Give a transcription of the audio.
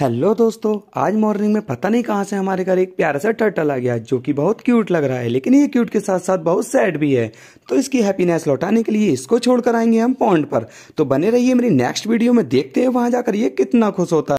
hello दोस्तों आज morning में पता नहीं कहाँ से हमारे घर एक प्यारा सा टर्टल आ गया जो कि बहुत क्यूट लग रहा है लेकिन ये क्यूट के साथ साथ बहुत सैड भी है तो इसकी हैप्पीनेस लौटाने के लिए इसको छोड़कर आएंगे हम पॉन्ड पर तो बने रहिए मेरी नेक्स्ट वीडियो में देखते हैं वहां जाकर ये कितना खुश होता है